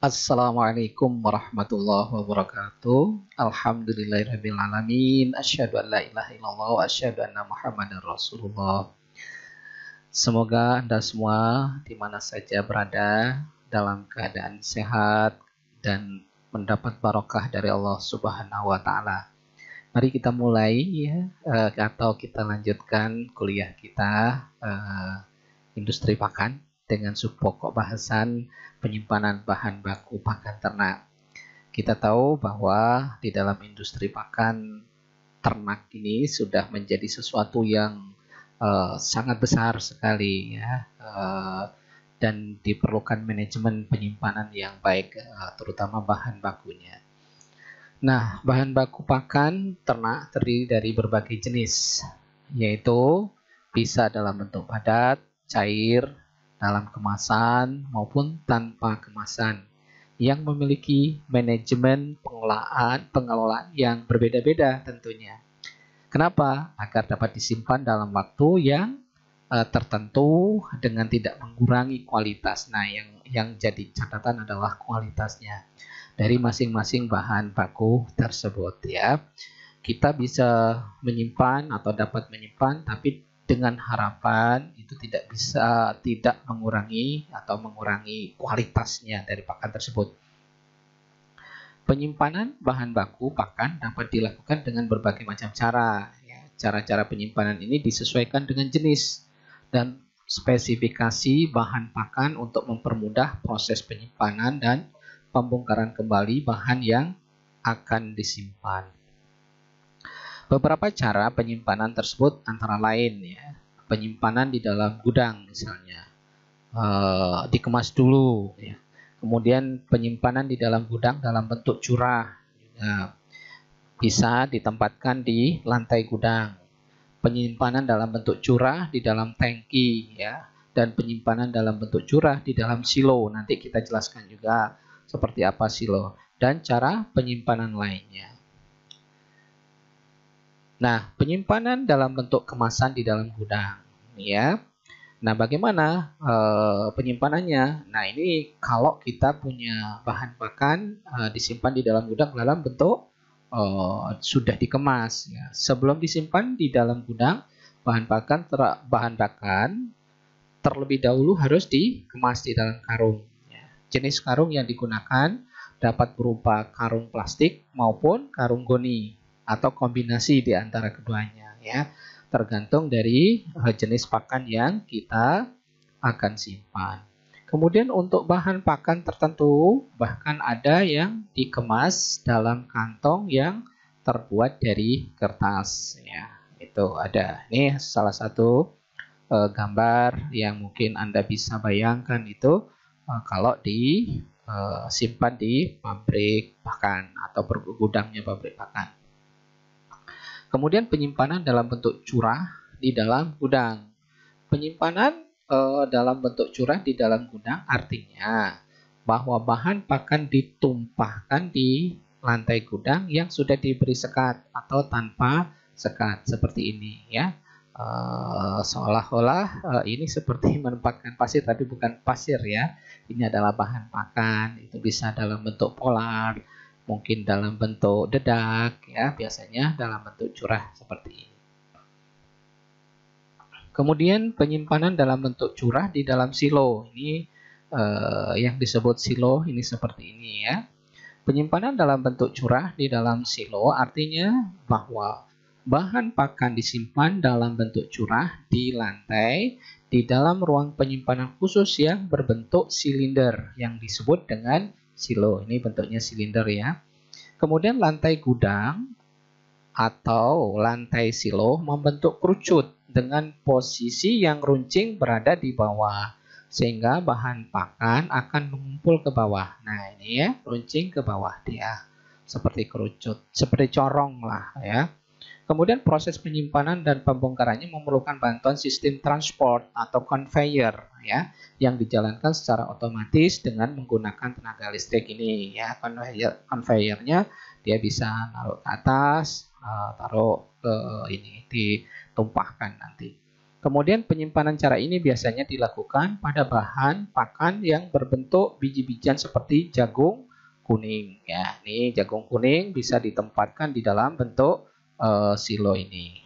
Assalamualaikum warahmatullahi wabarakatuh. Alhamdulillahirabbil alamin. Asyhadu an la ilaha illallah wa asyhadu anna Muhammadar Rasulullah. Semoga Anda semua di mana saja berada dalam keadaan sehat dan mendapat barokah dari Allah Subhanahu wa taala. Mari kita mulai ya eh, atau kita lanjutkan kuliah kita eh, industri pakan dengan pokok bahasan penyimpanan bahan baku pakan ternak. Kita tahu bahwa di dalam industri pakan ternak ini sudah menjadi sesuatu yang uh, sangat besar sekali ya. Uh, dan diperlukan manajemen penyimpanan yang baik, eh, terutama bahan bakunya. Nah, bahan baku pakan ternak terdiri dari berbagai jenis, yaitu bisa dalam bentuk padat, cair, dalam kemasan maupun tanpa kemasan yang memiliki manajemen pengelolaan pengelolaan yang berbeda-beda tentunya. Kenapa? Agar dapat disimpan dalam waktu yang uh, tertentu dengan tidak mengurangi kualitas. Nah, yang yang jadi catatan adalah kualitasnya dari masing-masing bahan baku tersebut ya. Kita bisa menyimpan atau dapat menyimpan tapi dengan harapan itu tidak bisa tidak mengurangi atau mengurangi kualitasnya dari pakan tersebut. Penyimpanan bahan baku pakan dapat dilakukan dengan berbagai macam cara. Ya. Cara-cara penyimpanan ini disesuaikan dengan jenis dan spesifikasi bahan pakan untuk mempermudah proses penyimpanan dan pembongkaran kembali bahan yang akan disimpan. Beberapa cara penyimpanan tersebut antara lain ya, penyimpanan di dalam gudang misalnya, e, dikemas dulu, ya. kemudian penyimpanan di dalam gudang dalam bentuk curah, ya. bisa ditempatkan di lantai gudang, penyimpanan dalam bentuk curah di dalam tangki ya, dan penyimpanan dalam bentuk curah di dalam silo. Nanti kita jelaskan juga seperti apa silo dan cara penyimpanan lainnya. Nah, penyimpanan dalam bentuk kemasan di dalam gudang, ya. Nah, bagaimana e, penyimpanannya? Nah, ini kalau kita punya bahan pakan e, disimpan di dalam gudang dalam bentuk e, sudah dikemas. Ya. Sebelum disimpan di dalam gudang, bahan pakan ter, bahan pakan terlebih dahulu harus dikemas di dalam karung. Ya. Jenis karung yang digunakan dapat berupa karung plastik maupun karung goni atau kombinasi di antara keduanya ya tergantung dari eh, jenis pakan yang kita akan simpan. Kemudian untuk bahan pakan tertentu bahkan ada yang dikemas dalam kantong yang terbuat dari kertas ya. Itu ada. Ini salah satu uh, gambar yang mungkin Anda bisa bayangkan itu uh, kalau disimpan simpan di pabrik pakan atau gudangnya pabrik pakan. Kemudian penyimpanan dalam bentuk curah di dalam gudang. Penyimpanan e, dalam bentuk curah di dalam gudang artinya bahwa bahan pakan ditumpahkan di lantai gudang yang sudah diberi sekat atau tanpa sekat seperti ini ya. E, seolah-olah e, ini seperti menempatkan pasir tapi bukan pasir ya. Ini adalah bahan pakan, itu bisa dalam bentuk polar mungkin dalam bentuk dedak ya biasanya dalam bentuk curah seperti ini. Kemudian penyimpanan dalam bentuk curah di dalam silo ini eh, yang disebut silo ini seperti ini ya. Penyimpanan dalam bentuk curah di dalam silo artinya bahwa bahan pakan disimpan dalam bentuk curah di lantai di dalam ruang penyimpanan khusus yang berbentuk silinder yang disebut dengan silo. Ini bentuknya silinder ya. Kemudian lantai gudang atau lantai silo membentuk kerucut dengan posisi yang runcing berada di bawah sehingga bahan pakan akan mengumpul ke bawah. Nah, ini ya, runcing ke bawah dia. Seperti kerucut, seperti corong lah ya. Kemudian proses penyimpanan dan pembongkarannya memerlukan bantuan sistem transport atau conveyor ya yang dijalankan secara otomatis dengan menggunakan tenaga listrik ini ya conveyor conveyornya dia bisa naruh ke atas eh, taruh ke ini ditumpahkan nanti. Kemudian penyimpanan cara ini biasanya dilakukan pada bahan pakan yang berbentuk biji-bijian seperti jagung kuning ya. Ini jagung kuning bisa ditempatkan di dalam bentuk uh, silo ini.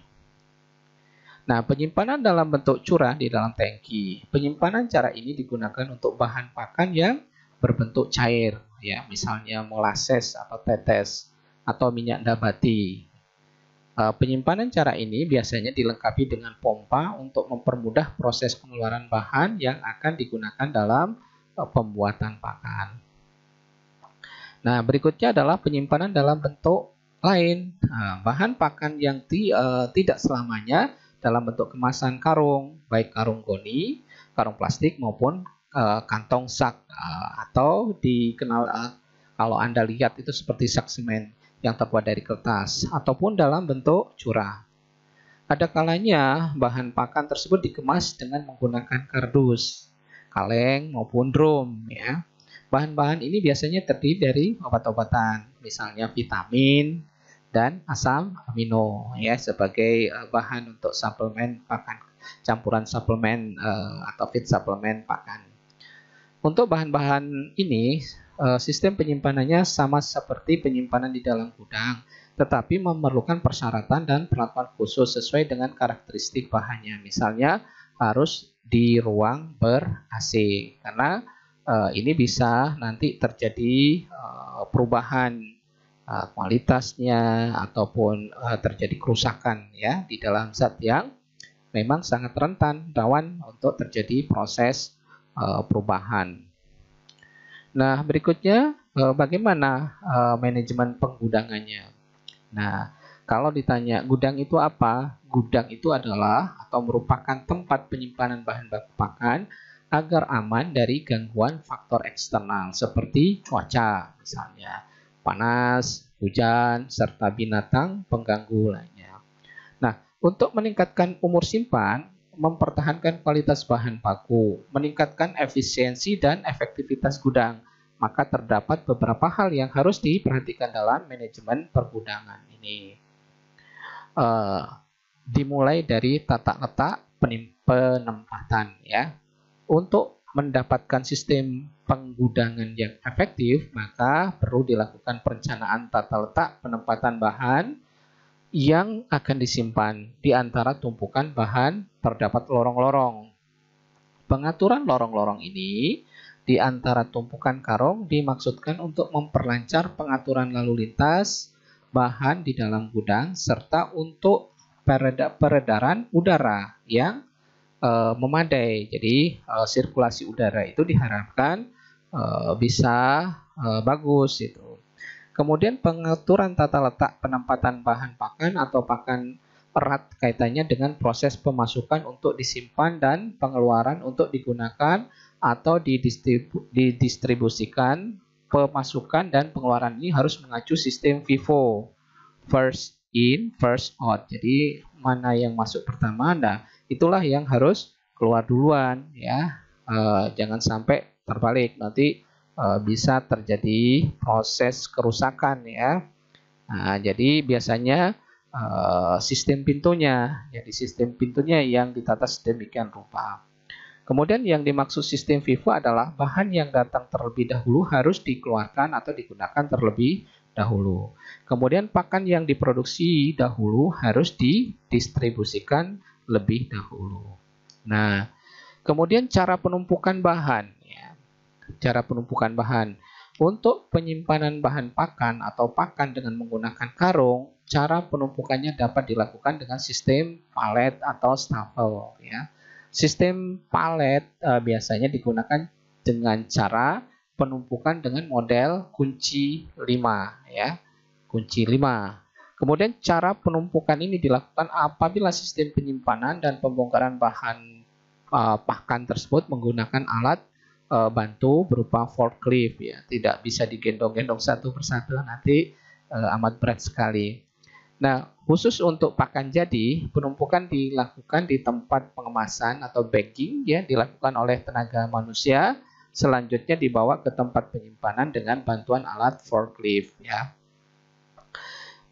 Nah, penyimpanan dalam bentuk curah di dalam tangki. Penyimpanan cara ini digunakan untuk bahan pakan yang berbentuk cair, ya, misalnya molases atau tetes atau minyak nabati. Eh, penyimpanan cara ini biasanya dilengkapi dengan pompa untuk mempermudah proses pengeluaran bahan yang akan digunakan dalam eh, pembuatan pakan. Nah, berikutnya adalah penyimpanan dalam bentuk lain. Nah, bahan pakan yang ti, uh, tidak selamanya dalam bentuk kemasan karung, baik karung goni, karung plastik maupun uh, kantong sak uh, atau dikenal uh, kalau Anda lihat itu seperti sak semen yang terbuat dari kertas ataupun dalam bentuk curah. Ada kalanya bahan pakan tersebut dikemas dengan menggunakan kardus, kaleng maupun drum ya. Bahan-bahan ini biasanya terdiri dari obat-obatan, misalnya vitamin, dan asam amino ya sebagai uh, bahan untuk suplemen pakan campuran suplemen uh, atau fit suplemen pakan. Untuk bahan-bahan ini uh, sistem penyimpanannya sama seperti penyimpanan di dalam gudang tetapi memerlukan persyaratan dan perlakuan khusus sesuai dengan karakteristik bahannya. Misalnya harus di ruang ber AC karena uh, ini bisa nanti terjadi uh, perubahan Uh, kualitasnya ataupun uh, terjadi kerusakan ya di dalam zat yang memang sangat rentan rawan untuk terjadi proses uh, perubahan. Nah, berikutnya bagaimana manajemen penggudangannya. Nah, kalau ditanya gudang itu apa? Gudang itu adalah atau merupakan tempat penyimpanan bahan baku pakan agar aman dari gangguan faktor eksternal seperti cuaca misalnya panas, hujan, serta binatang pengganggu lainnya. Nah, untuk meningkatkan umur simpan, mempertahankan kualitas bahan baku, meningkatkan efisiensi dan efektivitas gudang, maka terdapat beberapa hal yang harus diperhatikan dalam manajemen pergudangan ini. Uh, dimulai dari tata letak penempatan ya. Untuk mendapatkan sistem penggudangan yang efektif, maka perlu dilakukan perencanaan tata letak penempatan bahan yang akan disimpan di antara tumpukan bahan terdapat lorong-lorong. Pengaturan lorong-lorong ini di antara tumpukan karung dimaksudkan untuk memperlancar pengaturan lalu lintas bahan di dalam gudang serta untuk peredaran udara yang Eh, memadai. Jadi eh, sirkulasi udara itu diharapkan eh, bisa bagus itu. Kemudian pengaturan tata letak penempatan bahan pakan atau pakan erat kaitannya dengan proses pemasukan untuk disimpan dan pengeluaran untuk digunakan atau didistribusikan pemasukan dan pengeluaran ini harus mengacu sistem FIFO first in first out. Jadi mana yang masuk pertama, nah itulah yang harus keluar duluan ya. E, jangan sampai terbalik nanti e, bisa terjadi proses kerusakan ya. Nah, jadi biasanya e, sistem pintunya, jadi sistem pintunya yang ditata sedemikian rupa. Kemudian yang dimaksud sistem vivo adalah bahan yang datang terlebih dahulu harus dikeluarkan atau digunakan terlebih dahulu. Kemudian pakan yang diproduksi dahulu harus didistribusikan lebih dahulu. Nah, kemudian cara penumpukan bahan. Ya. Cara penumpukan bahan. Untuk penyimpanan bahan pakan atau pakan dengan menggunakan karung, cara penumpukannya dapat dilakukan dengan sistem palet atau staple. Ya. Sistem palet uh, biasanya digunakan dengan cara penumpukan dengan model kunci 5 ya. Kunci 5. Kemudian cara penumpukan ini dilakukan apabila sistem penyimpanan dan pembongkaran bahan uh, pakan tersebut menggunakan alat uh, bantu berupa forklift ya. Tidak bisa digendong-gendong satu persatu nanti uh, amat berat sekali. Nah, khusus untuk pakan jadi, penumpukan dilakukan di tempat pengemasan atau bagging ya dilakukan oleh tenaga manusia Selanjutnya dibawa ke tempat penyimpanan dengan bantuan alat forklift ya.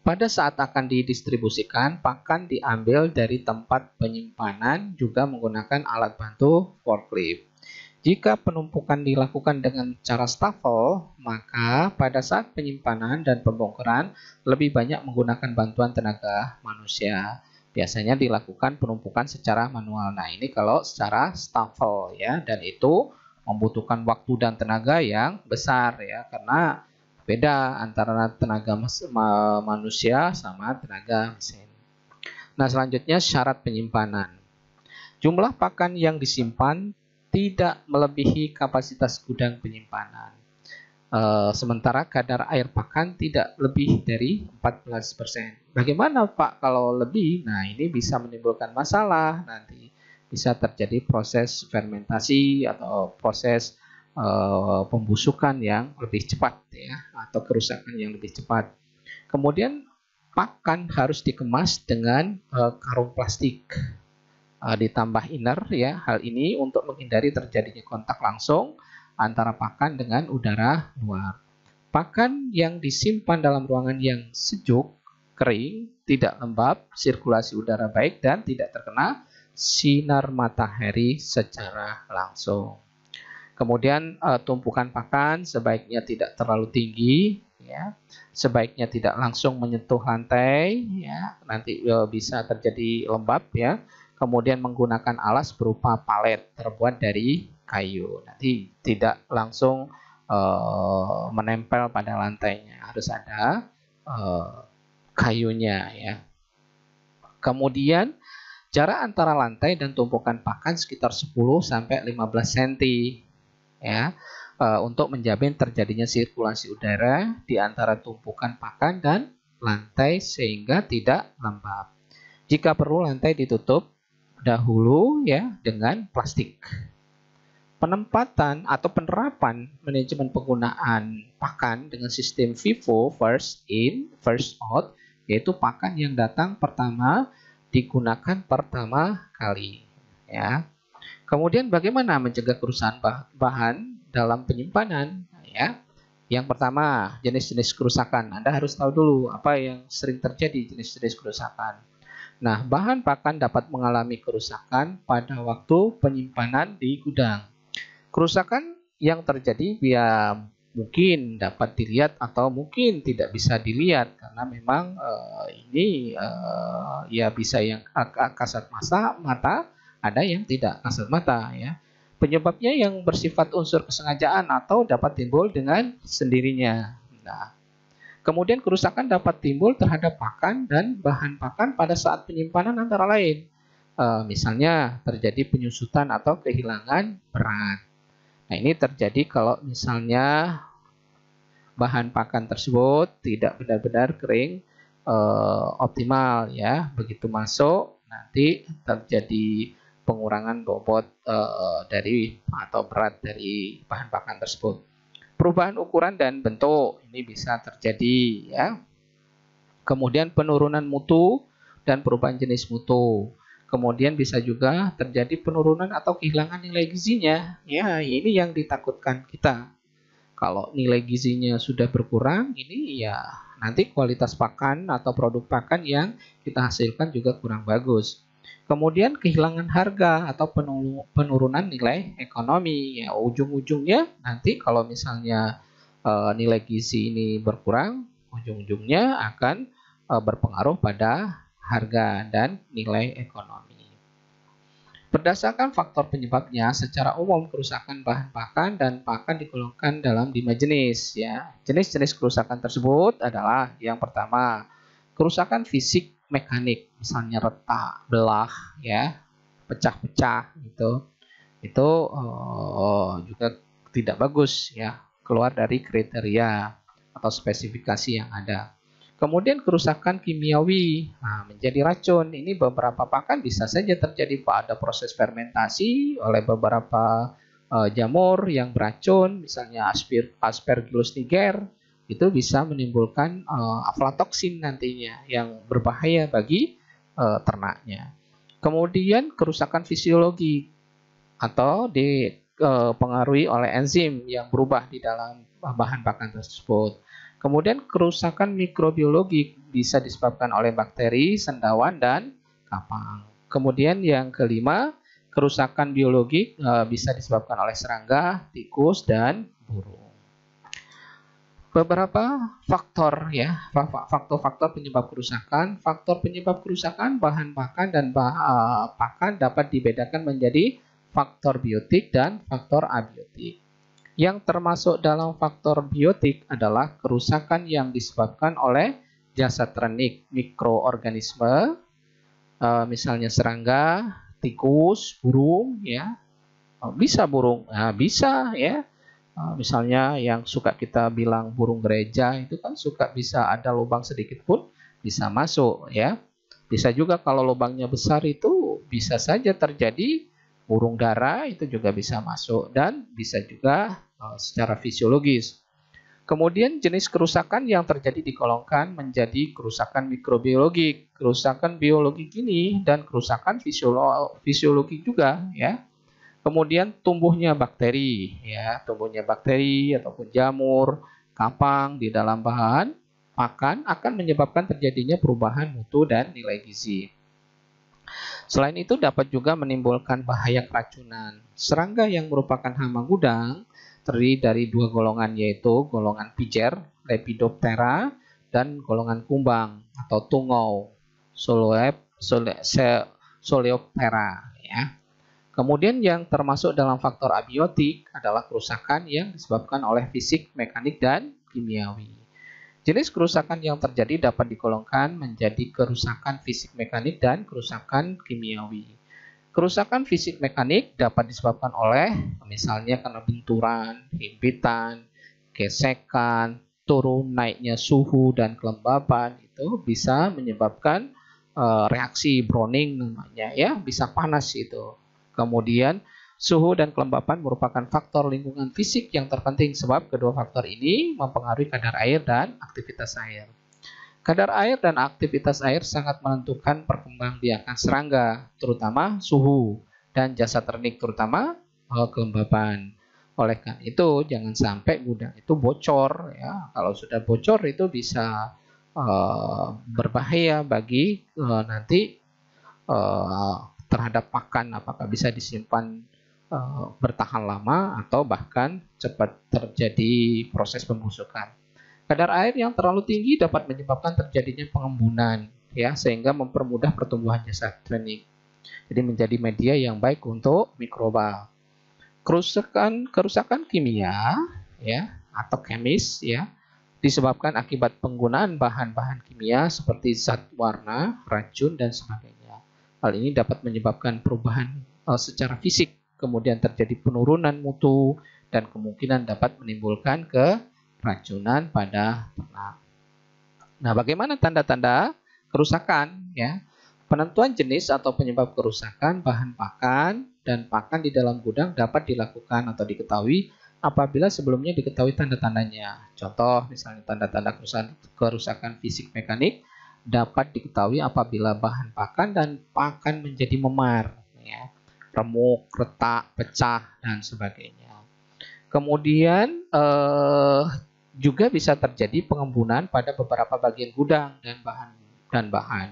Pada saat akan didistribusikan, pakan diambil dari tempat penyimpanan juga menggunakan alat bantu forklift. Jika penumpukan dilakukan dengan cara stafel, maka pada saat penyimpanan dan pembongkaran lebih banyak menggunakan bantuan tenaga manusia. Biasanya dilakukan penumpukan secara manual. Nah, ini kalau secara stafel ya dan itu membutuhkan waktu dan tenaga yang besar ya karena beda antara tenaga manusia sama tenaga mesin. Nah, selanjutnya syarat penyimpanan. Jumlah pakan yang disimpan tidak melebihi kapasitas gudang penyimpanan. E, sementara kadar air pakan tidak lebih dari 14%. Bagaimana Pak kalau lebih? Nah, ini bisa menimbulkan masalah nanti bisa terjadi proses fermentasi atau proses e, pembusukan yang lebih cepat ya atau kerusakan yang lebih cepat. Kemudian pakan harus dikemas dengan e, karung plastik e, ditambah inner ya hal ini untuk menghindari terjadinya kontak langsung antara pakan dengan udara luar. Pakan yang disimpan dalam ruangan yang sejuk, kering, tidak lembab, sirkulasi udara baik dan tidak terkena sinar matahari secara langsung. Kemudian uh, tumpukan pakan sebaiknya tidak terlalu tinggi, ya. Sebaiknya tidak langsung menyentuh lantai, ya. Nanti uh, bisa terjadi lembab, ya. Kemudian menggunakan alas berupa palet terbuat dari kayu. Nanti tidak langsung uh, menempel pada lantainya, harus ada uh, kayunya, ya. Kemudian Jarak antara lantai dan tumpukan pakan sekitar 10 sampai 15 cm ya e, untuk menjamin terjadinya sirkulasi udara di antara tumpukan pakan dan lantai sehingga tidak lembab. Jika perlu lantai ditutup dahulu ya dengan plastik. Penempatan atau penerapan manajemen penggunaan pakan dengan sistem FIFO first in first out yaitu pakan yang datang pertama digunakan pertama kali. Ya. Kemudian bagaimana mencegah kerusakan bahan dalam penyimpanan? Ya. Yang pertama, jenis-jenis kerusakan. Anda harus tahu dulu apa yang sering terjadi jenis-jenis kerusakan. Nah, bahan pakan dapat mengalami kerusakan pada waktu penyimpanan di gudang. Kerusakan yang terjadi via mungkin dapat dilihat atau mungkin tidak bisa dilihat karena memang uh, ini uh, ya bisa yang kasat masa mata ada yang tidak kasat mata ya penyebabnya yang bersifat unsur kesengajaan atau dapat timbul dengan sendirinya nah kemudian kerusakan dapat timbul terhadap pakan dan bahan pakan pada saat penyimpanan antara lain uh, misalnya terjadi penyusutan atau kehilangan berat Nah, ini terjadi kalau misalnya bahan pakan tersebut tidak benar-benar kering e, optimal ya. Begitu masuk nanti terjadi pengurangan bobot e, dari atau berat dari bahan pakan tersebut. Perubahan ukuran dan bentuk ini bisa terjadi ya. Kemudian penurunan mutu dan perubahan jenis mutu kemudian bisa juga terjadi penurunan atau kehilangan nilai gizinya. Ya, ini yang ditakutkan kita. Kalau nilai gizinya sudah berkurang, ini ya nanti kualitas pakan atau produk pakan yang kita hasilkan juga kurang bagus. Kemudian kehilangan harga atau penurunan nilai ekonomi. Ya, ujung-ujungnya nanti kalau misalnya e, nilai gizi ini berkurang, ujung-ujungnya akan e, berpengaruh pada harga dan nilai ekonomi. Berdasarkan faktor penyebabnya, secara umum kerusakan bahan pakan dan pakan digolongkan dalam lima jenis. Ya, jenis-jenis kerusakan tersebut adalah yang pertama, kerusakan fisik mekanik, misalnya retak, belah, ya, pecah-pecah gitu, itu oh, juga tidak bagus ya, keluar dari kriteria atau spesifikasi yang ada. Kemudian kerusakan kimiawi nah, menjadi racun. Ini beberapa pakan bisa saja terjadi pada proses fermentasi oleh beberapa uh, jamur yang beracun, misalnya asper aspergillus niger, itu bisa menimbulkan uh, aflatoksin nantinya yang berbahaya bagi uh, ternaknya. Kemudian kerusakan fisiologi atau dipengaruhi oleh enzim yang berubah di dalam bahan pakan tersebut Kemudian kerusakan mikrobiologi bisa disebabkan oleh bakteri, sendawan, dan kapang. Kemudian yang kelima, kerusakan biologi e, bisa disebabkan oleh serangga, tikus, dan burung. Beberapa faktor ya, faktor-faktor penyebab kerusakan. Faktor penyebab kerusakan bahan pakan dan bah, e, pakan dapat dibedakan menjadi faktor biotik dan faktor abiotik. Yang termasuk dalam faktor biotik adalah kerusakan yang disebabkan oleh jasa renik, mikroorganisme, e, misalnya serangga, tikus, burung, ya, e, bisa burung, nah, bisa ya, misalnya yang suka kita bilang burung gereja itu kan suka bisa ada lubang sedikit pun bisa masuk, ya. Bisa juga kalau lubangnya besar itu bisa saja terjadi burung dara itu juga bisa masuk dan bisa juga e, secara fisiologis. Kemudian jenis kerusakan yang terjadi dikolongkan menjadi kerusakan mikrobiologi, kerusakan biologi gini dan kerusakan fisiologi juga ya. Kemudian tumbuhnya bakteri ya, tumbuhnya bakteri ataupun jamur, kapang di dalam bahan makan akan menyebabkan terjadinya perubahan mutu dan nilai gizi. Selain itu dapat juga menimbulkan bahaya keracunan. Serangga yang merupakan hama gudang terdiri dari dua golongan yaitu golongan pijer, Lepidoptera, dan golongan kumbang atau tungau, Soleop, sole, Soleoptera. Ya. Kemudian yang termasuk dalam faktor abiotik adalah kerusakan yang disebabkan oleh fisik, mekanik, dan kimiawi. Jenis kerusakan yang terjadi dapat digolongkan menjadi kerusakan fisik mekanik dan kerusakan kimiawi. Kerusakan fisik mekanik dapat disebabkan oleh misalnya karena benturan, himpitan, gesekan, turun naiknya suhu dan kelembapan itu bisa menyebabkan eh, reaksi Browning namanya ya, bisa panas itu. Kemudian Suhu dan kelembapan merupakan faktor lingkungan fisik yang terpenting sebab kedua faktor ini mempengaruhi kadar air dan aktivitas air. Kadar air dan aktivitas air sangat menentukan perkembangbiakan serangga, terutama suhu, dan jasa ternik, terutama kelembapan. Oleh karena itu, jangan sampai gudang itu bocor. ya Kalau sudah bocor itu bisa uh, berbahaya bagi uh, nanti uh, terhadap pakan apakah bisa disimpan Eh, bertahan lama atau bahkan cepat terjadi proses pembusukan. Kadar air yang terlalu tinggi dapat menyebabkan terjadinya pengembunan ya sehingga mempermudah pertumbuhan jasad klinik. Jadi menjadi media yang baik untuk mikroba. Kerusakan kerusakan kimia ya atau kemis ya disebabkan akibat penggunaan bahan-bahan kimia seperti zat warna, racun dan sebagainya. Hal ini dapat menyebabkan perubahan eh, secara fisik kemudian terjadi penurunan mutu, dan kemungkinan dapat menimbulkan keracunan pada ternak. Nah, bagaimana tanda-tanda kerusakan? Ya, penentuan jenis atau penyebab kerusakan bahan pakan dan pakan di dalam gudang dapat dilakukan atau diketahui apabila sebelumnya diketahui tanda-tandanya. Contoh misalnya tanda-tanda kerusakan, kerusakan fisik mekanik dapat diketahui apabila bahan pakan dan pakan menjadi memar. Ya remuk, retak, pecah dan sebagainya. Kemudian eh, juga bisa terjadi pengembunan pada beberapa bagian gudang dan bahan dan bahan.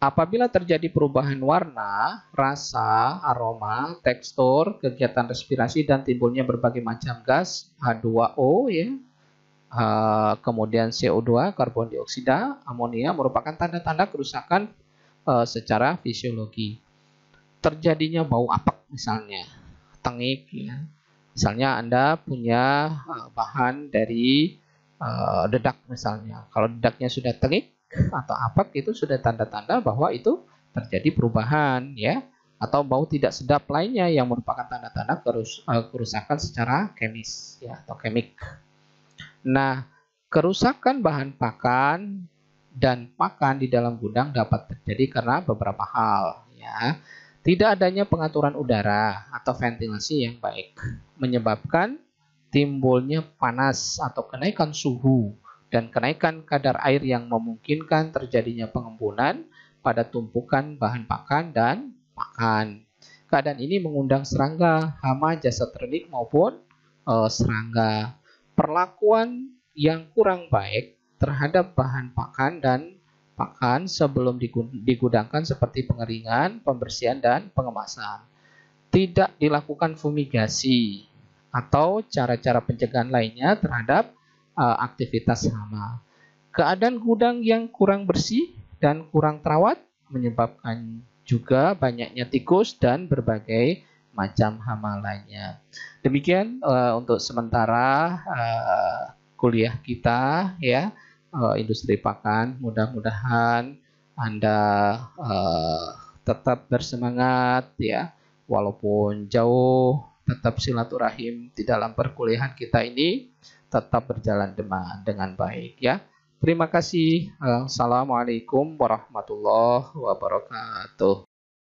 Apabila terjadi perubahan warna, rasa, aroma, tekstur, kegiatan respirasi dan timbulnya berbagai macam gas H2O ya. Uh, kemudian CO2, karbon dioksida, amonia merupakan tanda-tanda kerusakan uh, secara fisiologi terjadinya bau apek misalnya tengik ya. misalnya anda punya eh, bahan dari uh, dedak misalnya kalau dedaknya sudah tengik atau apek itu sudah tanda-tanda bahwa itu terjadi perubahan ya atau bau tidak sedap lainnya yang merupakan tanda-tanda kerus, eh, kerusakan secara kemis ya atau kemik. Nah, kerusakan bahan pakan dan pakan di dalam gudang dapat terjadi karena beberapa hal ya. Tidak adanya pengaturan udara atau ventilasi yang baik menyebabkan timbulnya panas atau kenaikan suhu dan kenaikan kadar air yang memungkinkan terjadinya pengembunan pada tumpukan bahan pakan dan pakan. Keadaan ini mengundang serangga, hama, jasa ternik maupun e, serangga. Perlakuan yang kurang baik terhadap bahan pakan dan pakan sebelum digudangkan seperti pengeringan, pembersihan, dan pengemasan. Tidak dilakukan fumigasi atau cara-cara pencegahan lainnya terhadap uh, aktivitas hama. Keadaan gudang yang kurang bersih dan kurang terawat menyebabkan juga banyaknya tikus dan berbagai macam hama lainnya. Demikian uh, untuk sementara uh, kuliah kita ya uh, industri pakan. Mudah-mudahan Anda uh, tetap bersemangat ya, walaupun jauh tetap silaturahim di dalam perkuliahan kita ini tetap berjalan dengan, baik ya. Terima kasih. Eh, Assalamualaikum warahmatullahi wabarakatuh.